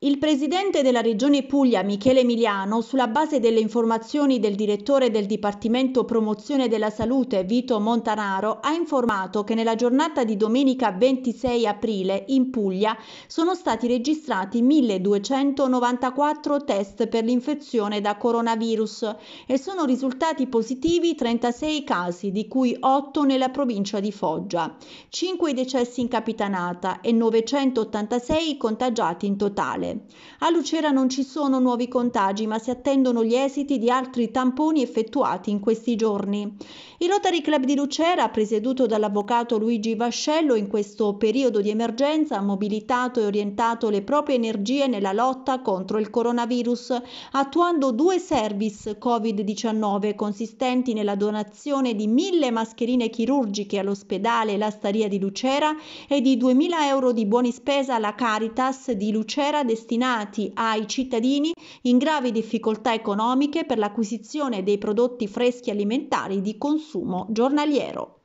Il presidente della Regione Puglia, Michele Emiliano, sulla base delle informazioni del direttore del Dipartimento Promozione della Salute, Vito Montanaro, ha informato che nella giornata di domenica 26 aprile in Puglia sono stati registrati 1294 test per l'infezione da coronavirus e sono risultati positivi 36 casi, di cui 8 nella provincia di Foggia, 5 decessi in Capitanata e 986 contagiati in totale regionale. A Lucera non ci sono nuovi contagi, ma si attendono gli esiti di altri tamponi effettuati in questi giorni. Il Rotary Club di Lucera, presieduto dall'avvocato Luigi Vascello, in questo periodo di emergenza ha mobilitato e orientato le proprie energie nella lotta contro il coronavirus, attuando due service Covid-19 consistenti nella donazione di mille mascherine chirurgiche all'ospedale La Staria di Lucera e di 2.000 euro di buoni spesa alla Caritas di Lucera destinati destinati ai cittadini in gravi difficoltà economiche per l'acquisizione dei prodotti freschi alimentari di consumo giornaliero.